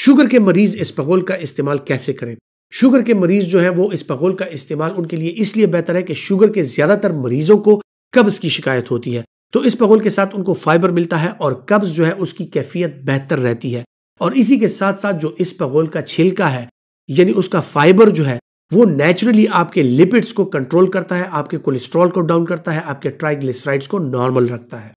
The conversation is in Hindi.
शुगर के मरीज़ इसपगोल का इस्तेमाल कैसे करें शुगर के मरीज़ जो हैं वो इसपगोल का इस्तेमाल उनके लिए इसलिए बेहतर है कि शुगर के ज़्यादातर मरीज़ों को कब्ज़ की शिकायत होती है तो इस पगोल के साथ उनको फाइबर मिलता है और कब्ज़ जो है उसकी कैफियत बेहतर रहती है और इसी के साथ साथ जो इस पगोल का छिलका है यानी उसका फाइबर जो है वो नेचुरली आपके लिपिड्स को कंट्रोल करता है आपके कोलेस्ट्रॉल को डाउन करता है आपके ट्राइग्लिसराइड्स को नॉर्मल रखता है